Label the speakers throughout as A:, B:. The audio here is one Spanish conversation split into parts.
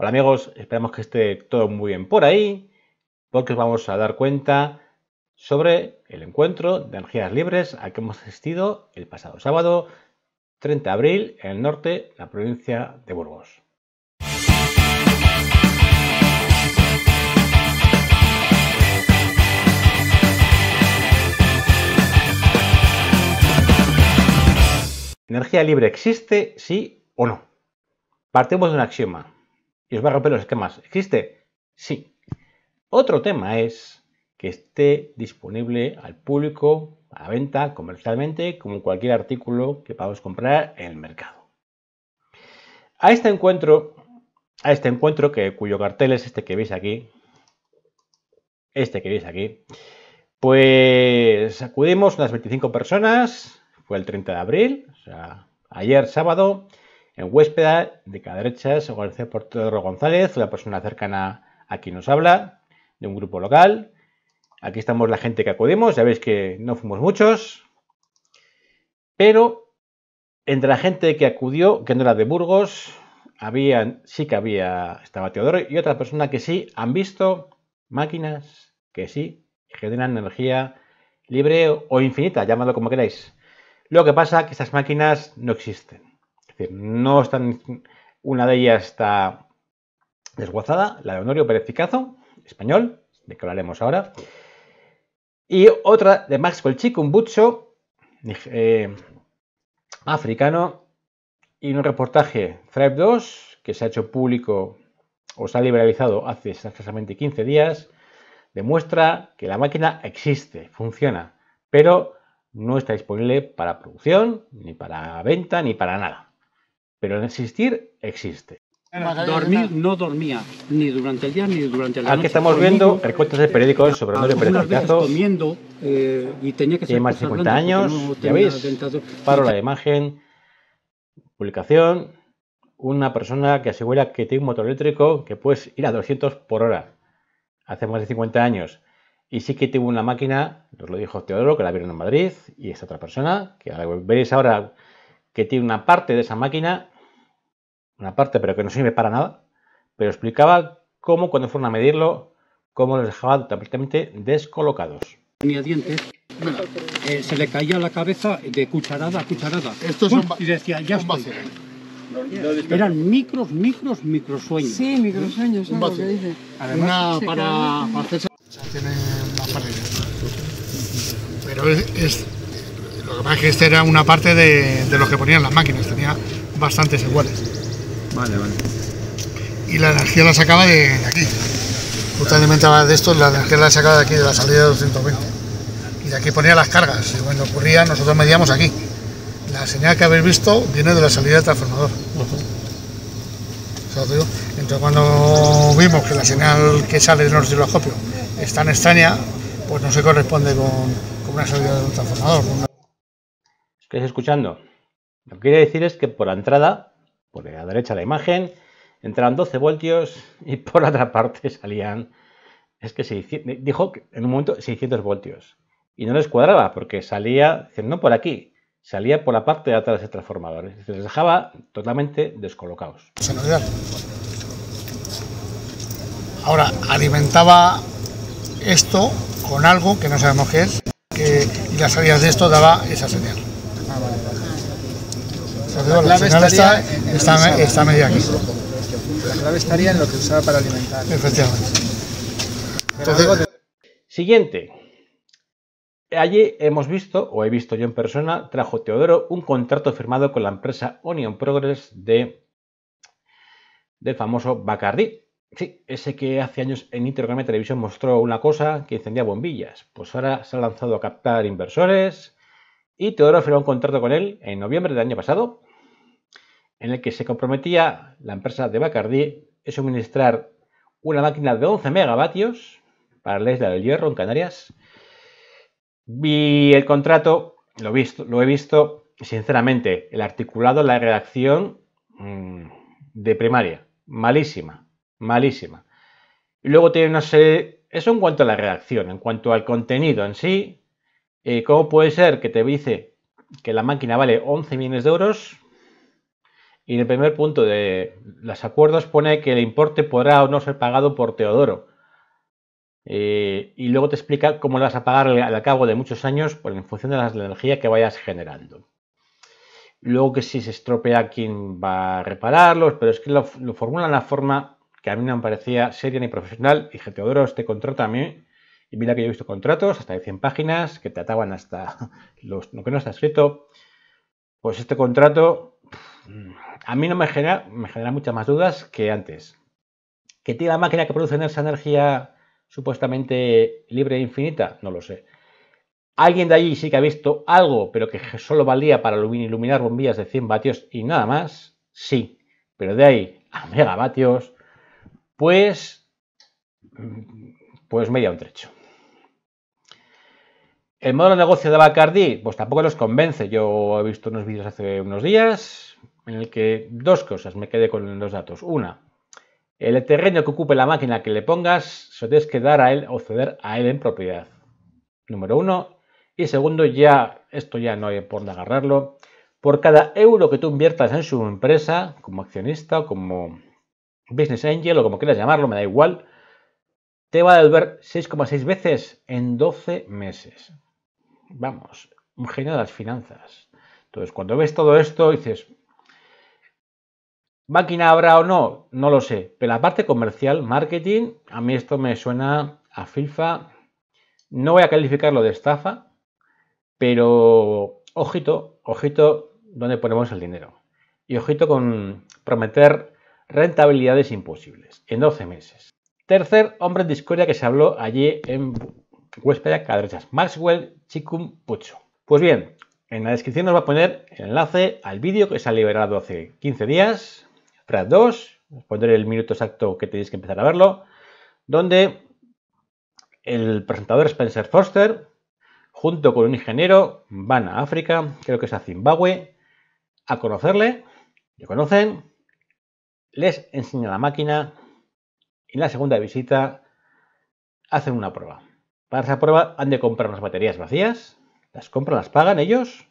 A: Hola amigos, esperamos que esté todo muy bien por ahí, porque os vamos a dar cuenta sobre el encuentro de energías libres al que hemos asistido el pasado sábado 30 de abril en el norte, la provincia de Burgos. ¿Energía libre existe, sí o no? Partimos de un axioma y os va a romper los esquemas. ¿Existe? Sí. Otro tema es que esté disponible al público, a venta, comercialmente, como cualquier artículo que podamos comprar en el mercado. A este encuentro, a este encuentro que, cuyo cartel es este que veis aquí, este que veis aquí, pues acudimos unas 25 personas, fue el 30 de abril, o sea, ayer sábado, en Huéspeda, de Caderechas, conoce por Teodoro González, una persona cercana a quien nos habla, de un grupo local. Aquí estamos la gente que acudimos, ya veis que no fuimos muchos, pero entre la gente que acudió, que no era de Burgos, sí que había, estaba Teodoro y otra persona que sí han visto máquinas que sí generan energía libre o infinita, llamadlo como queráis. Lo que pasa es que esas máquinas no existen no están. Una de ellas está desguazada, la de Honorio Pérez Picazo, español, de que hablaremos ahora. Y otra de Maxwell un eh, africano, y un reportaje Thrive 2 que se ha hecho público o se ha liberalizado hace exactamente 15 días, demuestra que la máquina existe, funciona, pero no está disponible para producción, ni para venta, ni para nada. Pero en existir, existe. no dormía, ni durante el día ni durante la ah, noche. Aquí estamos viendo recortes de periódicos sobre Honorio ah, Pérez Picasso. comiendo eh, y tenía que Tiene más de 50 pues, años, ya veis, paro la imagen, publicación, una persona que asegura que tiene un motor eléctrico que puedes ir a 200 por hora, hace más de 50 años. Y sí que tuvo una máquina, nos lo dijo Teodoro, que la vieron en Madrid, y esta otra persona, que veréis ahora que tiene una parte de esa máquina una parte, pero que no sirve para nada, pero explicaba cómo cuando fueron a medirlo, cómo les dejaba completamente descolocados. Tenía dientes, eh, se le caía la cabeza de cucharada a cucharada. Estos son y decía, ya son estoy. Eran micros, micros, microsueños. Sí, microsueños, dice. Además, para, para Pero es, lo que pasa es que este era una parte de, de que ponían las máquinas, tenía bastantes iguales. Vale, vale. Y la energía la sacaba de, aquí. Justamente de esto, la energía la sacaba de aquí, de la salida de 220. Y de aquí ponía las cargas. Y cuando ocurría, nosotros medíamos aquí. La señal que habéis visto viene de la salida del transformador. Entonces, cuando vimos que la señal que sale de nuestro osciloscopio es tan extraña, pues no se corresponde con, una salida del transformador. ¿Estáis escuchando? Lo que quiere decir es que por la entrada por la derecha la imagen, entraban 12 voltios y por la otra parte salían, es que 600, dijo que en un momento 600 voltios y no les cuadraba porque salía, no por aquí, salía por la parte de atrás del transformador, se les dejaba totalmente descolocados. Ahora, alimentaba esto con algo que no sabemos qué es que, y las salidas de esto daba esa señal. Ah, la, clave está, está, aquí. La clave estaría en lo que usaba para alimentar. Efectivamente. Siguiente. Allí hemos visto, o he visto yo en persona, trajo Teodoro un contrato firmado con la empresa Onion Progress de del famoso Bacardi. Sí, ese que hace años en Intergrama Televisión mostró una cosa que encendía bombillas. Pues ahora se ha lanzado a captar inversores y Teodoro firmó un contrato con él en noviembre del año pasado en el que se comprometía la empresa de Bacardí a suministrar una máquina de 11 megavatios para la isla del Hierro en Canarias. Y el contrato, lo, visto, lo he visto, sinceramente, el articulado, la redacción mm, de primaria, malísima, malísima. Y luego tiene una serie, eso en cuanto a la redacción, en cuanto al contenido en sí, eh, ¿cómo puede ser que te dice que la máquina vale 11 millones de euros y en el primer punto de los acuerdos pone que el importe podrá o no ser pagado por Teodoro. Eh, y luego te explica cómo lo vas a pagar al cabo de muchos años pues, en función de la energía que vayas generando. Luego que si se estropea quién va a repararlos, pero es que lo, formula de una forma que a mí no me parecía seria ni profesional. Y dije, Teodoro, este contrato a mí, y mira que yo he visto contratos hasta de 100 páginas que te ataban hasta lo que no está escrito, pues este contrato a mí no me genera, me genera muchas más dudas que antes. ¿Que tiene la máquina que produce esa energía supuestamente libre e infinita? No lo sé. Alguien de allí sí que ha visto algo, pero que solo valía para iluminar bombillas de 100 vatios y nada más. Sí, pero de ahí a megavatios, pues, pues media un trecho. El modo de negocio de Bacardi, pues tampoco los convence. Yo he visto unos vídeos hace unos días, en el que dos cosas me quedé con los datos. Una, el terreno que ocupe la máquina que le pongas, se tienes que dar a él o ceder a él en propiedad. Número uno. Y segundo, ya, esto ya no hay por agarrarlo. Por cada euro que tú inviertas en su empresa, como accionista o como business angel o como quieras llamarlo, me da igual, te va a devolver 6,6 veces en 12 meses. Vamos, un genio de las finanzas. Entonces, cuando ves todo esto, dices, Máquina habrá o no, no lo sé. Pero la parte comercial, marketing, a mí esto me suena a FIFA. No voy a calificarlo de estafa, pero ojito, ojito donde ponemos el dinero. Y ojito con prometer rentabilidades imposibles en 12 meses. Tercer hombre en discordia que se habló allí en Huéspeda Cadrechas, Maxwell Chicum Pucho. Pues bien, en la descripción nos va a poner el enlace al vídeo que se ha liberado hace 15 días dos 2, os pondré el minuto exacto que tenéis que empezar a verlo, donde el presentador Spencer Foster, junto con un ingeniero, van a África, creo que es a Zimbabue, a conocerle, le conocen, les enseña la máquina y en la segunda visita hacen una prueba. Para esa prueba han de comprar unas baterías vacías, las compran, las pagan ellos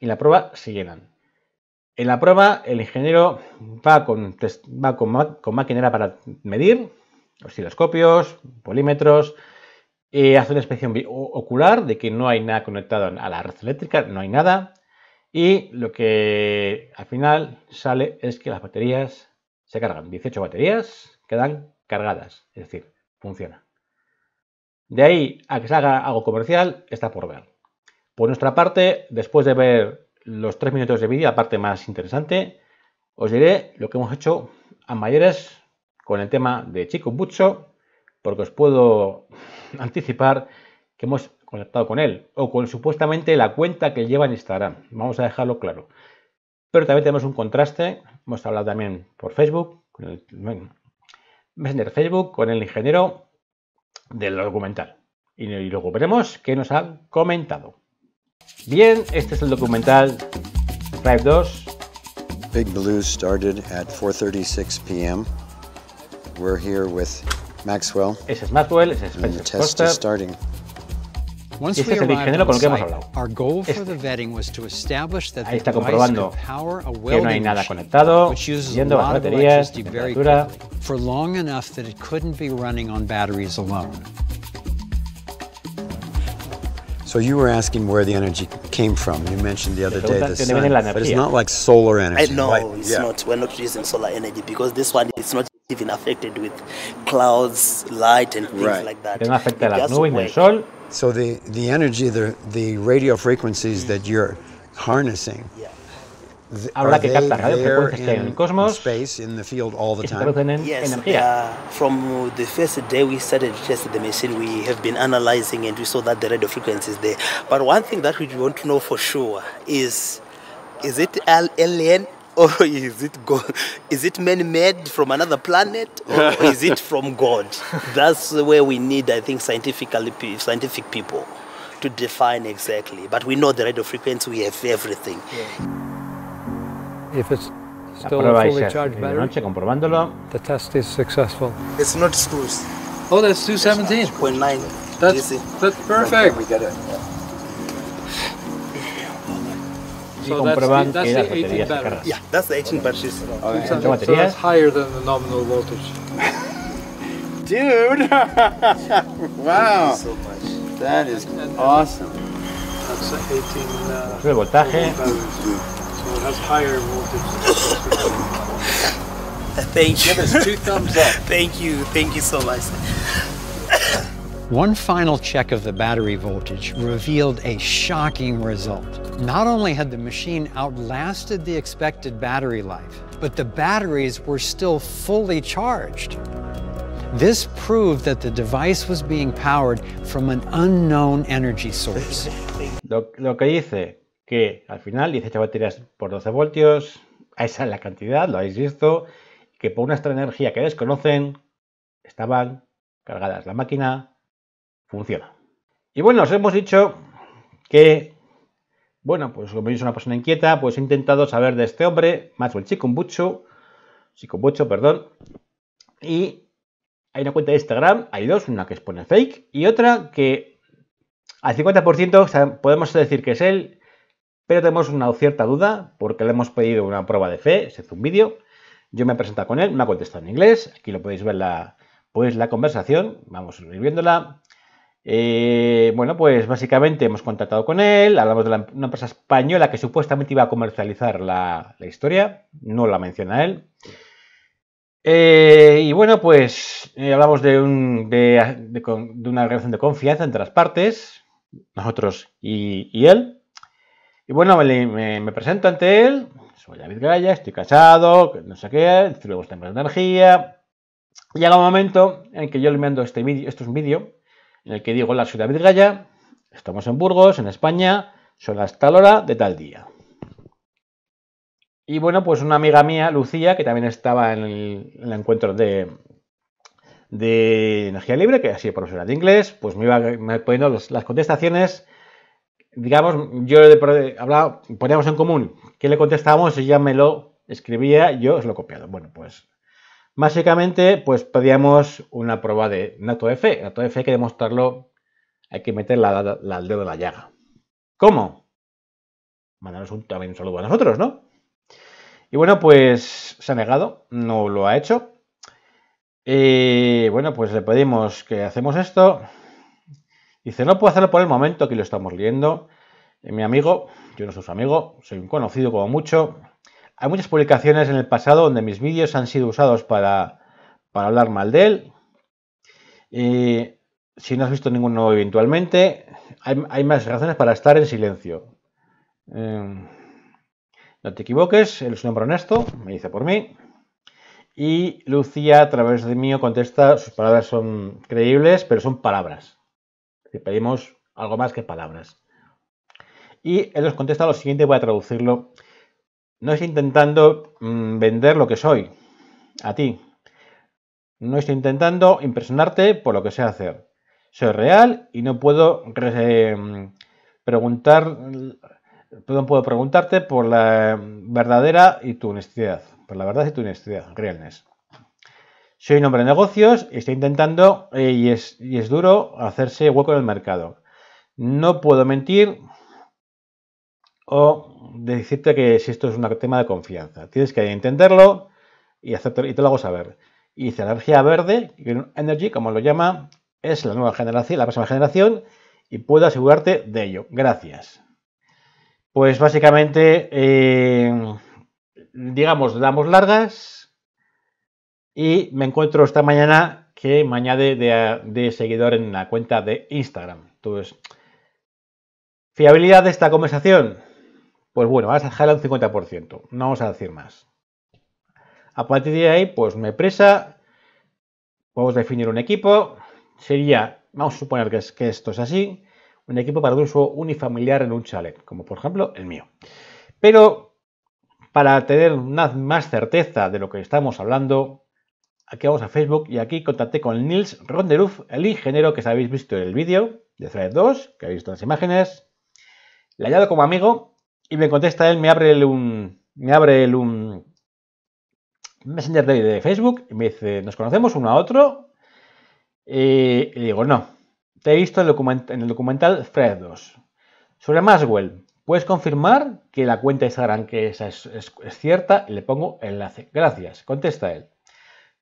A: y en la prueba se llenan. En la prueba, el ingeniero va con, va para medir osciloscopios, polímetros, y hace una inspección ocular de que no hay nada conectado a la red eléctrica, no hay nada. Y lo que al final sale es que las baterías se cargan. 18 baterías quedan cargadas, es decir, funciona. De ahí a que salga algo comercial está por ver. Por nuestra parte, después de ver los tres minutos de vídeo, la parte más interesante, os diré lo que hemos hecho a mayores con el tema de Chico Bucho, porque os puedo anticipar que hemos conectado con él o con supuestamente la cuenta que lleva en Instagram. Vamos a dejarlo claro. Pero también tenemos un contraste. Hemos hablado también por Facebook, con el Facebook, con el ingeniero del documental. Y, luego veremos qué nos han comentado. Bien, este es el documental Drive 2. Big Blue started at 4:36 p.m. We're here with Maxwell. Ese es Maxwell, ese es And the test Costa. is starting. Once este es el ingeniero con Lo que hemos hablado. Este. Ahí está comprobando que no hay nada conectado, yendo las baterías, temperatura. For long enough that it couldn't be running on batteries alone. So you were asking where the energy came from. You mentioned the other day the sun, but it's not like solar energy. I, no, right? it's yeah. not. We're not using solar energy because this one is not even affected with clouds, light, and things right. like that. No afecta las nubes sol. So the the energy, the the radio frequencies mm. that you're harnessing. Yeah Habla que capta radiofrecuencias en el cosmos space, in the field all the time. yes, energía. Uh, from the first day we started testing the machine, we have been analyzing and we saw that the radio frequency is there. But one thing that we want to know for sure is, is it alien or is it God? Is it man-made from another planet, or is it from God? That's where we need, I think, scientifically scientific people to define exactly. But we know the radio frequency; we have everything. Yeah. If it's still fully charged battery, noche comprobándolo. the test is successful. It's not screws. Oh, that's 217. 2.9. That's, that's perfect. We got it. So that's the, that's the 18 batteries. Yeah, that's the 18 batteries. Okay. So that's higher than the nominal voltage. Dude! wow! So much. that is and, and awesome. That's the 18 uh, voltaje it has higher voltage. Thank you. Give us two thumbs up. Thank you. Thank you so much. One final check of the battery voltage revealed a shocking result. Not only had the machine outlasted the expected battery life, but the batteries were still fully charged. This proved that the device was being powered from an unknown energy source. lo, lo que dice. que al final 18 baterías por 12 voltios, esa es la cantidad, lo habéis visto, que por una extra energía que desconocen, estaban cargadas la máquina, funciona. Y bueno, os hemos dicho que, bueno, pues como es una persona inquieta, pues he intentado saber de este hombre, Maxwell Chikumbucho, Chikumbucho, perdón, y hay una cuenta de Instagram, hay dos, una que expone fake y otra que al 50% podemos decir que es él pero tenemos una cierta duda porque le hemos pedido una prueba de fe, se hizo un vídeo, yo me he presentado con él, me ha contestado en inglés, aquí lo podéis ver la, pues, la conversación, vamos a ir viéndola. Eh, bueno, pues básicamente hemos contactado con él, hablamos de em, una empresa española que supuestamente iba a comercializar la, historia, no la menciona él. Eh, y bueno, pues eh, hablamos de, una relación de confianza entre las partes, nosotros y él. Y bueno, me, presento ante él, soy David Gaya, estoy casado, no sé qué, tengo gusta energía. Y llega un momento en que yo le mando este vídeo, esto es un vídeo, en el que digo, hola, soy David Gaya, estamos en Burgos, en España, son las tal hora de tal día. Y bueno, pues una amiga mía, Lucía, que también estaba en el, encuentro de, energía libre, que ha sido profesora de inglés, pues me iba, poniendo las contestaciones digamos, yo hablado, poníamos en común que le contestábamos, ella me lo escribía, yo os lo he copiado. Bueno, pues básicamente pues pedíamos una prueba de nato Nato F hay que demostrarlo, hay que meter la, el dedo en la llaga. ¿Cómo? Mandaros un, también un saludo a nosotros, ¿no? Y bueno, pues se ha negado, no lo ha hecho. Y eh, bueno, pues le pedimos que hacemos esto, Dice, no puedo hacerlo por el momento, aquí lo estamos leyendo. Mi amigo, yo no soy su amigo, soy un conocido como mucho. Hay muchas publicaciones en el pasado donde mis vídeos han sido usados para, para hablar mal de él. Y si no has visto ninguno eventualmente, hay, más razones para estar en silencio. Em, no te equivoques, él es un hombre honesto, me dice por mí. Y Lucía, a través de mí, contesta, sus palabras son creíbles, pero son palabras. Si pedimos algo más que palabras. Y él nos contesta lo siguiente, voy a traducirlo. No estoy intentando mm, vender lo que soy a ti. No estoy intentando impresionarte por lo que sé hacer. Soy real y no puedo mm, preguntar, perdón, puedo preguntarte por la verdadera y tu honestidad, por la verdad y tu honestidad, realness. Soy un hombre de negocios y estoy intentando, eh, y, es, duro, hacerse hueco en el mercado. No puedo mentir o decirte que si esto es un tema de confianza. Tienes que entenderlo y, y te lo hago saber. Y dice, energía verde, Green Energy, como lo llama, es la nueva generación, la próxima generación, y puedo asegurarte de ello. Gracias. Pues básicamente, eh, digamos, damos largas, y me encuentro esta mañana que me añade de, seguidor en la cuenta de Instagram. Entonces, ¿fiabilidad de esta conversación? Pues bueno, vas a dejarla un 50%, no vamos a decir más. A partir de ahí, pues me presa, podemos definir un equipo, sería, vamos a suponer que, es, que esto es así, un equipo para un uso unifamiliar en un chalet, como por ejemplo el mío. Pero para tener una, más certeza de lo que estamos hablando, Aquí vamos a Facebook y aquí contacté con Nils Ronderuf, el ingeniero que habéis visto en el vídeo de Thread 2, que habéis visto las imágenes. Le hallado como amigo y me contesta él, me abre un, me abre Messenger de Facebook y me dice, ¿nos conocemos uno a otro? y le digo, no, te he visto en, el documental Fred 2. Sobre Maswell, puedes confirmar que la cuenta de Instagram que esa es, es cierta y le pongo enlace. Gracias, contesta él.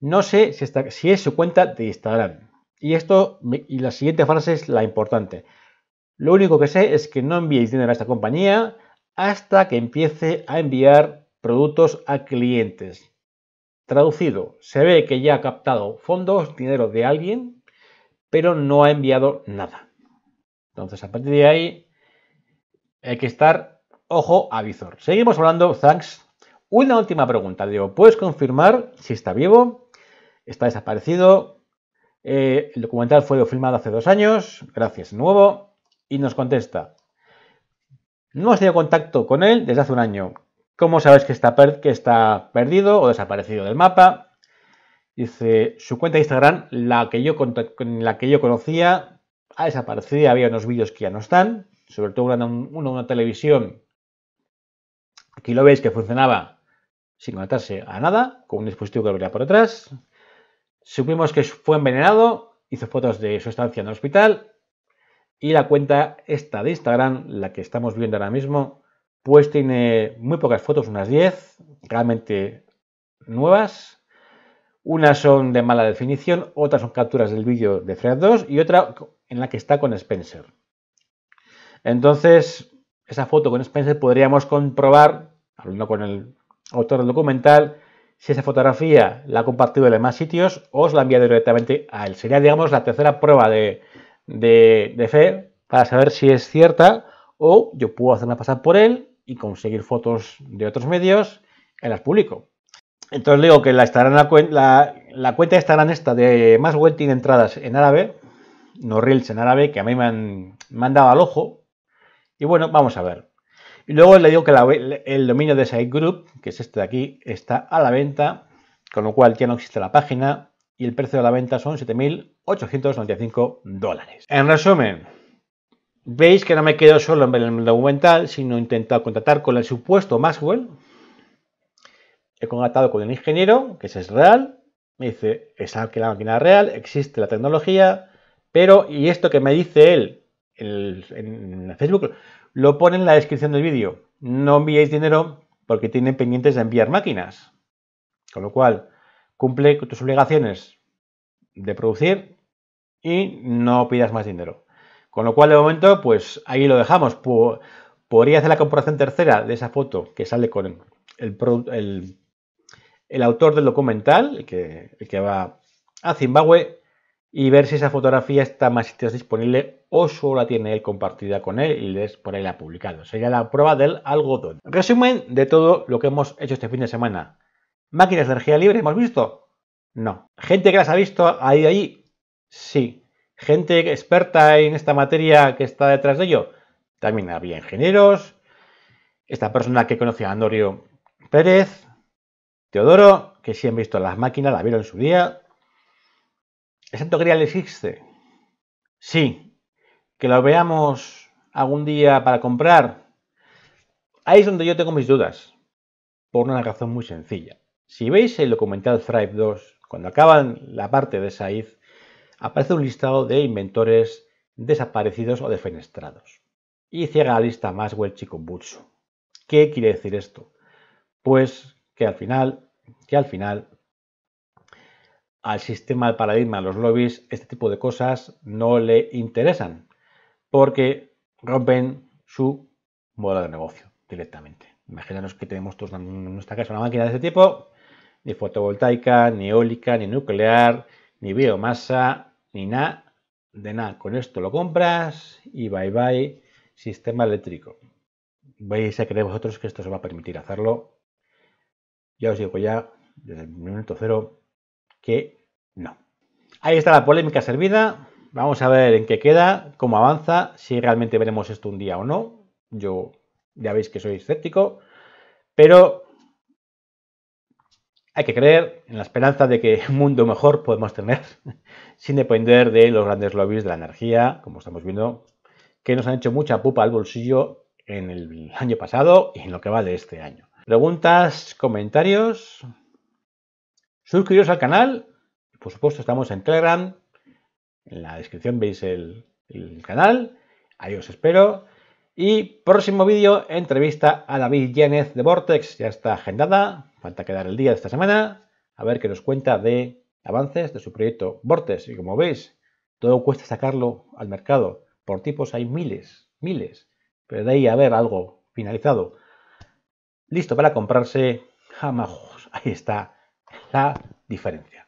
A: No sé si, es su cuenta de Instagram. Y esto y la siguiente frase es la importante. Lo único que sé es que no envíéis dinero a esta compañía hasta que empiece a enviar productos a clientes. Traducido, se ve que ya ha captado fondos, dinero de alguien, pero no ha enviado nada. Entonces, a partir de ahí, hay que estar ojo a visor. Seguimos hablando, thanks. Una última pregunta, Diego. ¿Puedes confirmar si está vivo? está desaparecido. Eh, el documental fue filmado hace dos años, gracias nuevo. Y nos contesta, no has tenido contacto con él desde hace un año. ¿Cómo sabes que está, perdido o desaparecido del mapa? Dice, su cuenta de Instagram, la que yo, conocía, ha desaparecido, había unos vídeos que ya no están, sobre todo una, una, una televisión, aquí lo veis que funcionaba sin conectarse a nada, con un dispositivo que volvía por atrás. Supimos que fue envenenado, hizo fotos de su estancia en el hospital y la cuenta esta de Instagram, la que estamos viendo ahora mismo, pues tiene muy pocas fotos, unas 10, realmente nuevas. Unas son de mala definición, otras son capturas del vídeo de Fred 2 y otra en la que está con Spencer. Entonces, esa foto con Spencer podríamos comprobar, hablando con el autor del documental, si esa fotografía la ha compartido en más sitios, os la envía directamente a él. Sería, digamos, la tercera prueba de, fe para saber si es cierta o yo puedo hacerla pasar por él y conseguir fotos de otros medios en las publico. Entonces digo que la, la, cuenta de en esta de más Maswell y entradas en árabe, no reels en árabe, que a mí me han, me han dado al ojo. Y bueno, vamos a ver. Y luego le digo que el dominio de Site Group, que es este de aquí, está a la venta, con lo cual ya no existe la página y el precio de la venta son 7.895 dólares. En resumen, veis que no me quedo solo en el documental, sino he intentado contactar con el supuesto Maxwell. He contactado con el ingeniero, que es real. Me dice, es que la máquina real, existe la tecnología, pero, y esto que me dice él en Facebook, lo pone en la descripción del vídeo. No enviéis dinero porque tienen pendientes de enviar máquinas. Con lo cual, cumple tus obligaciones de producir y no pidas más dinero. Con lo cual, de momento, pues ahí lo dejamos. Podría hacer la comparación tercera de esa foto que sale con el, el, autor del documental, que, el que va a Zimbabue, y ver si esa fotografía está más sitios disponible o solo la tiene él compartida con él y les por ahí la ha publicado. Sería la prueba del algodón. Resumen de todo lo que hemos hecho este fin de semana. ¿Máquinas de energía libre hemos visto? No. ¿Gente que las ha visto ahí allí? Sí. ¿Gente experta en esta materia que está detrás de ello? También había ingenieros. Esta persona que conocía a Andorio Pérez. Teodoro, que sí han visto las máquinas, la vieron en su día, ¿El Santo Grial existe? Sí. ¿Que lo veamos algún día para comprar? Ahí es donde yo tengo mis dudas. Por una razón muy sencilla. Si veis el documental Thrive 2, cuando acaban la parte de Saiz, aparece un listado de inventores desaparecidos o defenestrados. Y cierra la lista más Maswell mucho ¿Qué quiere decir esto? Pues que al final, que al final al sistema, al paradigma, a los lobbies, este tipo de cosas no le interesan porque rompen su modelo de negocio directamente. Imaginaros que tenemos todos en nuestra casa una máquina de este tipo, ni fotovoltaica, ni eólica, ni nuclear, ni biomasa, ni nada, de nada. Con esto lo compras y bye bye sistema eléctrico. Veis a creer vosotros que esto se va a permitir hacerlo. Ya os digo ya, desde el minuto cero, que no. Ahí está la polémica servida. Vamos a ver en qué queda, cómo avanza, si realmente veremos esto un día o no. Yo ya veis que soy escéptico, pero hay que creer en la esperanza de que un mundo mejor podemos tener sin depender de los grandes lobbies de la energía, como estamos viendo, que nos han hecho mucha pupa al bolsillo en el año pasado y en lo que va de este año. Preguntas, comentarios. Suscribiros al canal. Por supuesto, estamos en Telegram. En la descripción veis el, canal. Ahí os espero. Y próximo vídeo, entrevista a David Jénez de Vortex. Ya está agendada. Falta quedar el día de esta semana. A ver qué nos cuenta de avances de su proyecto Vortex. Y como veis, todo cuesta sacarlo al mercado. Por tipos hay miles, miles. Pero de ahí a ver algo finalizado. Listo para comprarse. jamajos, Ahí está la diferencia.